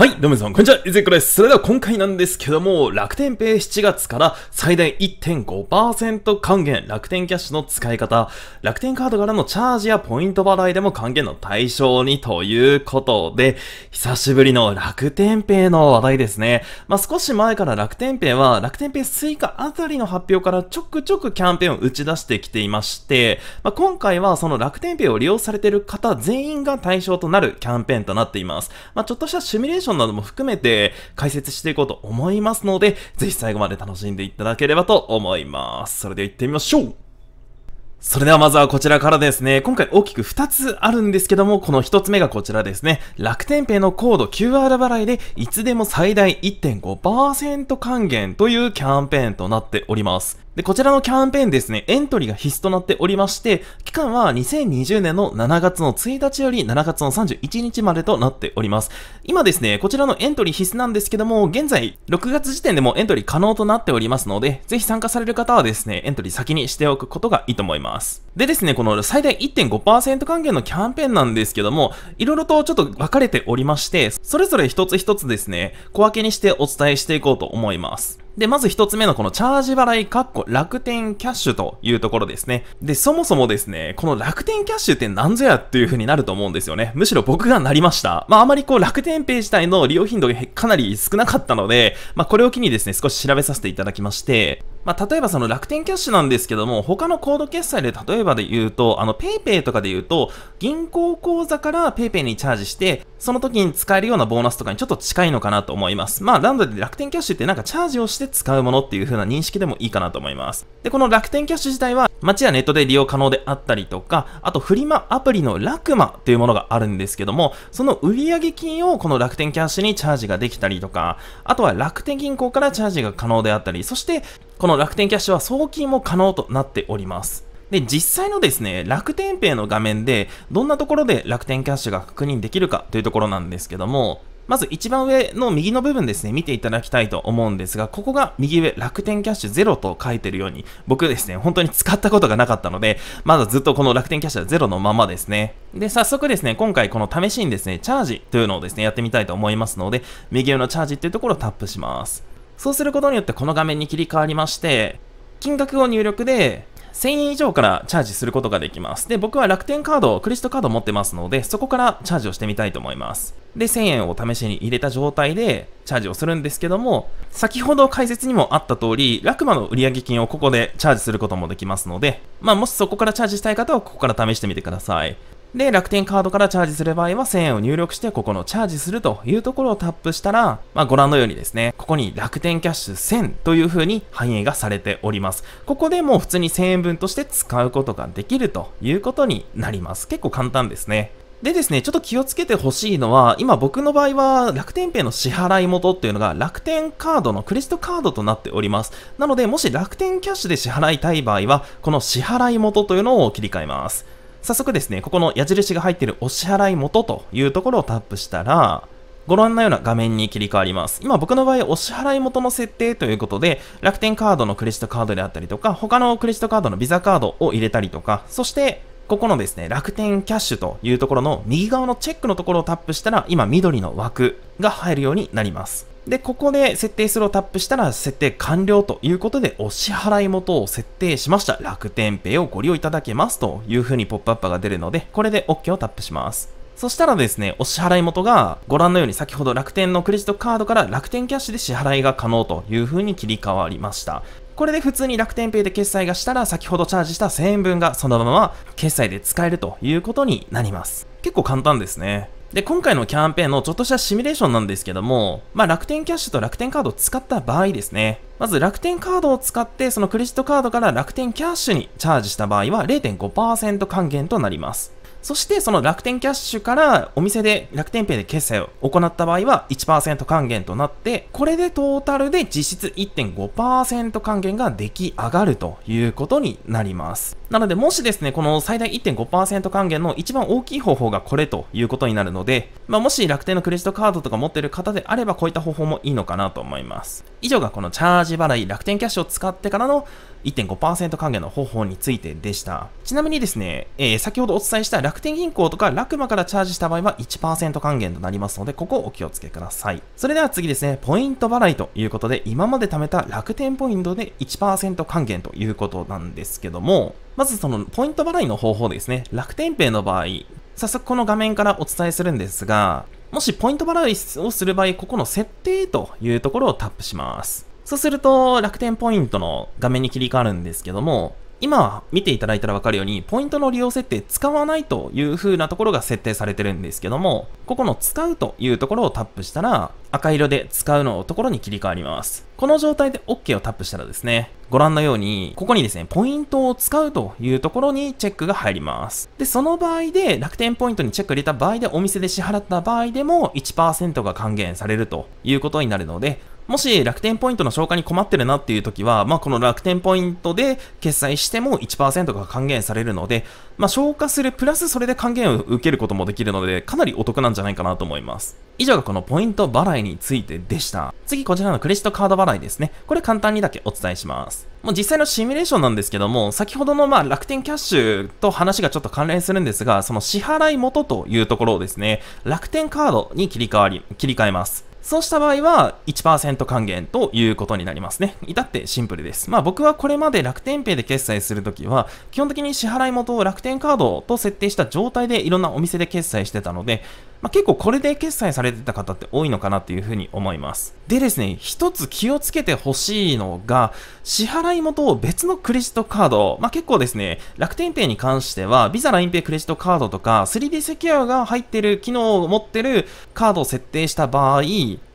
はい、どうも皆さん、こんにちは、いずこです。それでは今回なんですけども、楽天ペイ7月から最大1.5%還元、楽天キャッシュの使い方、楽天カードからのチャージやポイント払いでも還元の対象にということで、久しぶりの楽天ペイの話題ですね。まあ、少し前から楽天ペイは、楽天ペイスイカあたりの発表からちょくちょくキャンペーンを打ち出してきていまして、まあ、今回はその楽天ペイを利用されている方全員が対象となるキャンペーンとなっています。まあ、ちょっとしたシミュレーションションなども含めて解説していこうと思いますので、ぜひ最後まで楽しんでいただければと思います。それでは行ってみましょうそれではまずはこちらからですね、今回大きく2つあるんですけども、この1つ目がこちらですね、楽天ペイのコード QR 払いでいつでも最大1.5%還元というキャンペーンとなっております。で、こちらのキャンペーンですね、エントリーが必須となっておりまして、期間は2020年の7月の1日より7月の31日までとなっております。今ですね、こちらのエントリー必須なんですけども、現在6月時点でもエントリー可能となっておりますので、ぜひ参加される方はですね、エントリー先にしておくことがいいと思います。でですね、この最大1.5%還元のキャンペーンなんですけども、いろいろとちょっと分かれておりまして、それぞれ一つ一つですね、小分けにしてお伝えしていこうと思います。で、まず一つ目のこのチャージ払い、かっこ楽天キャッシュというところですね。で、そもそもですね、この楽天キャッシュって何ぞやっていう風になると思うんですよね。むしろ僕がなりました。まあ、あまりこう楽天ペイ自体の利用頻度がかなり少なかったので、まあ、これを機にですね、少し調べさせていただきまして、まあ、例えばその楽天キャッシュなんですけども、他のコード決済で例えばで言うと、あの PayPay とかで言うと、銀行口座から PayPay にチャージして、その時に使えるようなボーナスとかにちょっと近いのかなと思います。まあ、ので楽天キャッシュってなんかチャージをして使うものっていう風な認識でもいいかなと思います。で、この楽天キャッシュ自体は、街やネットで利用可能であったりとか、あとフリマアプリのラクマというものがあるんですけども、その売上金をこの楽天キャッシュにチャージができたりとか、あとは楽天銀行からチャージが可能であったり、そしてこの楽天キャッシュは送金も可能となっております。で、実際のですね、楽天ペイの画面で、どんなところで楽天キャッシュが確認できるかというところなんですけども、まず一番上の右の部分ですね、見ていただきたいと思うんですが、ここが右上、楽天キャッシュゼロと書いてるように、僕ですね、本当に使ったことがなかったので、まだずっとこの楽天キャッシュはゼロのままですね。で、早速ですね、今回この試しにですね、チャージというのをですね、やってみたいと思いますので、右上のチャージっていうところをタップします。そうすることによってこの画面に切り替わりまして、金額を入力で1000円以上からチャージすることができます。で、僕は楽天カード、クレジットカード持ってますので、そこからチャージをしてみたいと思います。で、1000円を試しに入れた状態でチャージをするんですけども、先ほど解説にもあった通り、ラクマの売上金をここでチャージすることもできますので、まあ、もしそこからチャージしたい方はここから試してみてください。で、楽天カードからチャージする場合は1000円を入力して、ここのチャージするというところをタップしたら、まあご覧のようにですね、ここに楽天キャッシュ1000という風に反映がされております。ここでもう普通に1000円分として使うことができるということになります。結構簡単ですね。でですね、ちょっと気をつけてほしいのは、今僕の場合は楽天ペイの支払い元っていうのが楽天カードのクレジットカードとなっております。なので、もし楽天キャッシュで支払いたい場合は、この支払い元というのを切り替えます。早速ですね、ここの矢印が入っているお支払い元というところをタップしたら、ご覧のような画面に切り替わります。今僕の場合、お支払い元の設定ということで、楽天カードのクレジットカードであったりとか、他のクレジットカードのビザカードを入れたりとか、そして、ここのですね、楽天キャッシュというところの右側のチェックのところをタップしたら、今緑の枠が入るようになります。で、ここで設定するをタップしたら設定完了ということでお支払い元を設定しました。楽天ペイをご利用いただけますという風にポップアップが出るので、これで OK をタップします。そしたらですね、お支払い元がご覧のように先ほど楽天のクレジットカードから楽天キャッシュで支払いが可能という風に切り替わりました。これで普通に楽天ペイで決済がしたら先ほどチャージした1000円分がそのまま決済で使えるということになります。結構簡単ですね。で、今回のキャンペーンのちょっとしたシミュレーションなんですけども、まあ、楽天キャッシュと楽天カードを使った場合ですね。まず楽天カードを使って、そのクレジットカードから楽天キャッシュにチャージした場合は0.5%還元となります。そしてその楽天キャッシュからお店で楽天ペイで決済を行った場合は1%還元となって、これでトータルで実質1.5%還元が出来上がるということになります。なのでもしですね、この最大1.5%還元の一番大きい方法がこれということになるので、まあ、もし楽天のクレジットカードとか持ってる方であればこういった方法もいいのかなと思います。以上がこのチャージ払い楽天キャッシュを使ってからの1.5%還元の方法についてでした。ちなみにですね、えー、先ほどお伝えした楽天銀行とか楽マからチャージした場合は1%還元となりますので、ここをお気をつけください。それでは次ですね、ポイント払いということで、今まで貯めた楽天ポイントで1%還元ということなんですけども、まずそのポイント払いの方法ですね、楽天ペイの場合、早速この画面からお伝えするんですが、もしポイント払いをする場合、ここの設定というところをタップします。そうすると楽天ポイントの画面に切り替わるんですけども、今見ていただいたらわかるように、ポイントの利用設定使わないという風なところが設定されてるんですけども、ここの使うというところをタップしたら、赤色で使うのところに切り替わります。この状態で OK をタップしたらですね、ご覧のように、ここにですね、ポイントを使うというところにチェックが入ります。で、その場合で、楽天ポイントにチェック入れた場合で、お店で支払った場合でも1%が還元されるということになるので、もし楽天ポイントの消化に困ってるなっていう時は、まあ、この楽天ポイントで決済しても1%が還元されるので、まあ、消化するプラスそれで還元を受けることもできるので、かなりお得なんじゃないかなと思います。以上がこのポイント払いについてでした。次、こちらのクレジットカード払いですね。これ簡単にだけお伝えします。もう実際のシミュレーションなんですけども、先ほどのまあ楽天キャッシュと話がちょっと関連するんですが、その支払い元というところをですね、楽天カードに切り替わり、切り替えます。そうした場合は1%還元ということになりますね。至ってシンプルです。まあ僕はこれまで楽天ペイで決済するときは、基本的に支払い元を楽天カードと設定した状態でいろんなお店で決済してたので、まあ、結構これで決済されてた方って多いのかなっていうふうに思います。でですね、一つ気をつけてほしいのが、支払い元を別のクレジットカード、まあ、結構ですね、楽天ペイに関しては、ビザ LINEPay クレジットカードとか、3D セキュアが入ってる機能を持ってるカードを設定した場合、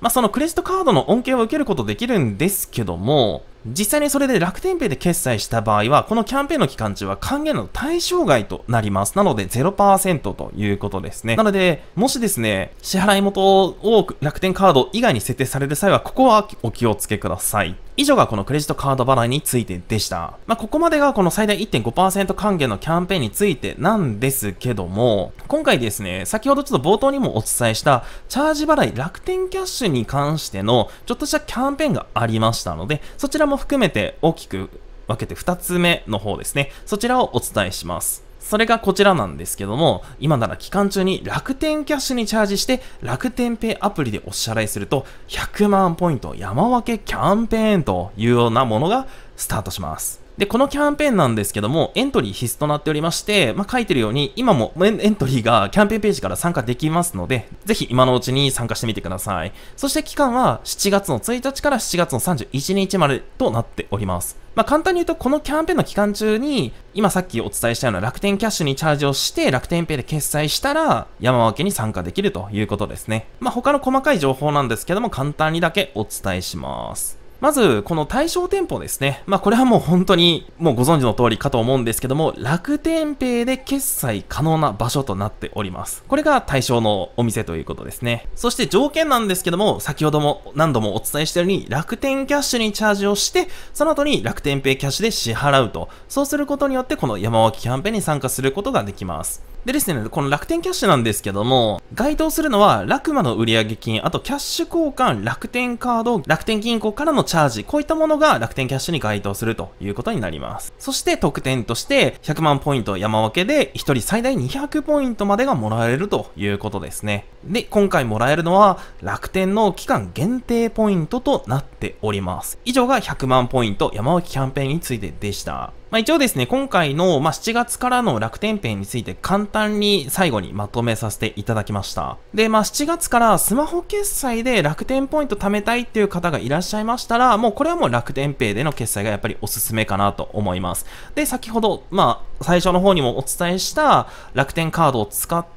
まあ、そのクレジットカードの恩恵を受けることできるんですけども、実際にそれで楽天ペイで決済した場合は、このキャンペーンの期間中は還元の対象外となります。なので0%ということですね。なので、もしですね、支払い元を楽天カード以外に設定される際は、ここはお気をつけください。以上がこのクレジットカード払いについてでした。まあ、ここまでがこの最大1.5%還元のキャンペーンについてなんですけども、今回ですね、先ほどちょっと冒頭にもお伝えした、チャージ払い楽天キャッシュに関しての、ちょっとしたキャンペーンがありましたので、そちらも含めて大きく分けて2つ目の方ですね、そちらをお伝えします。それがこちらなんですけども、今なら期間中に楽天キャッシュにチャージして、楽天ペイアプリでお支払いすると、100万ポイント山分けキャンペーンというようなものがスタートします。で、このキャンペーンなんですけども、エントリー必須となっておりまして、まあ、書いてるように、今もエントリーがキャンペーンページから参加できますので、ぜひ今のうちに参加してみてください。そして期間は7月の1日から7月の31日までとなっております。まあ、簡単に言うと、このキャンペーンの期間中に、今さっきお伝えしたような楽天キャッシュにチャージをして、楽天ペイで決済したら、山分けに参加できるということですね。まあ、他の細かい情報なんですけども、簡単にだけお伝えします。まず、この対象店舗ですね。まあ、これはもう本当に、もうご存知の通りかと思うんですけども、楽天ペイで決済可能な場所となっております。これが対象のお店ということですね。そして条件なんですけども、先ほども何度もお伝えしたように、楽天キャッシュにチャージをして、その後に楽天ペイキャッシュで支払うと。そうすることによって、この山脇キャンペーンに参加することができます。でですね、この楽天キャッシュなんですけども、該当するのは、ラクマの売上金、あとキャッシュ交換、楽天カード、楽天銀行からのチャージ、こういったものが楽天キャッシュに該当するということになります。そして特典として、100万ポイント山分けで、1人最大200ポイントまでがもらえるということですね。で、今回もらえるのは、楽天の期間限定ポイントとなっております。以上が100万ポイント山分けキャンペーンについてでした。まあ、一応ですね、今回の、まあ、7月からの楽天ペイについて簡単に最後にまとめさせていただきました。で、まあ、7月からスマホ決済で楽天ポイント貯めたいっていう方がいらっしゃいましたら、もうこれはもう楽天ペイでの決済がやっぱりおすすめかなと思います。で、先ほど、まあ、最初の方にもお伝えした楽天カードを使って、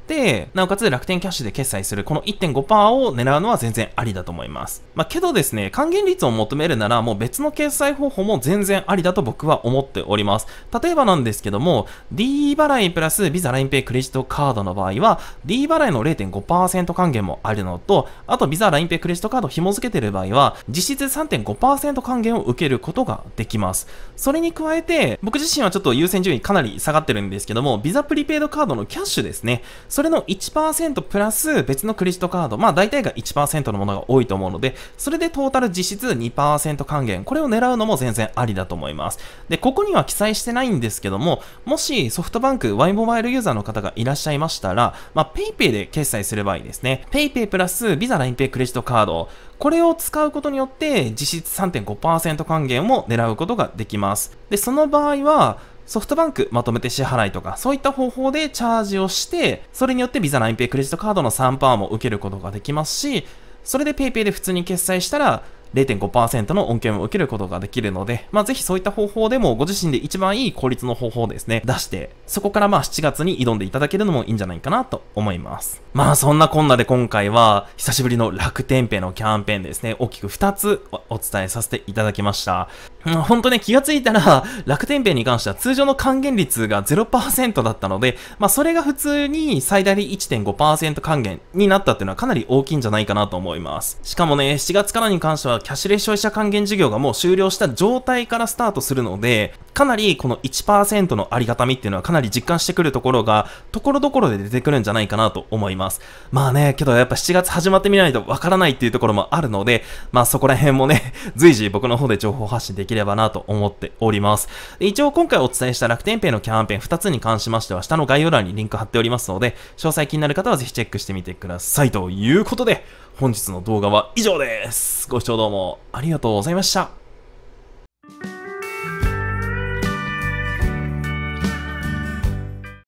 なおかつ楽天キャッシュで決済する、この1.5%を狙うのは全然ありだと思います。まあ、けどですね、還元率を求めるなら、もう別の決済方法も全然ありだと僕は思っております。例えばなんですけども、D 払いプラスビザ LINEPay クレジットカードの場合は、D 払いの0.5%還元もあるのと、あとビザ LINEPay クレジットカード紐付けてる場合は、実質3.5%還元を受けることができます。それに加えて、僕自身はちょっと優先順位かなり下がってるんですけども、ビザプリペイドカードのキャッシュですね。それの1%プラス別のクレジットカード、まあ大体が1%のものが多いと思うので、それでトータル実質2%還元、これを狙うのも全然ありだと思います。で、ここには記載してないんですけども、もしソフトバンク Y モバイルユーザーの方がいらっしゃいましたら、まあ PayPay で決済すればいいですね。PayPay プラス Visa LINEPay クレジットカード、これを使うことによって実質3.5%還元を狙うことができます。で、その場合は、ソフトバンクまとめて支払いとか、そういった方法でチャージをして、それによってビザ l インペイ、クレジットカードの3%も受けることができますし、それで PayPay で普通に決済したら、0.5%の恩恵も受けることができるので、まあ、ぜひそういった方法でもご自身で一番いい効率の方法ですね、出して、そこからまあ7月に挑んでいただけるのもいいんじゃないかなと思います。まあそんなこんなで今回は、久しぶりの楽天ペのキャンペーンですね、大きく2つお伝えさせていただきました。うん、本当ね、気がついたら、楽天ペイに関しては通常の還元率が0%だったので、まあそれが普通に最大で1.5%還元になったっていうのはかなり大きいんじゃないかなと思います。しかもね、7月からに関してはキャッシュレス消費者還元事業がもう終了した状態からスタートするので、かなりこの1%のありがたみっていうのはかなり実感してくるところが、ところどころで出てくるんじゃないかなと思います。まあね、けどやっぱ7月始まってみないとわからないっていうところもあるので、まあそこら辺もね、随時僕の方で情報発信できるればなと思っております。一応今回お伝えした楽天ペイのキャンペーン2つに関しましては下の概要欄にリンク貼っておりますので、詳細気になる方はぜひチェックしてみてください。ということで、本日の動画は以上です。ご視聴どうもありがとうございました。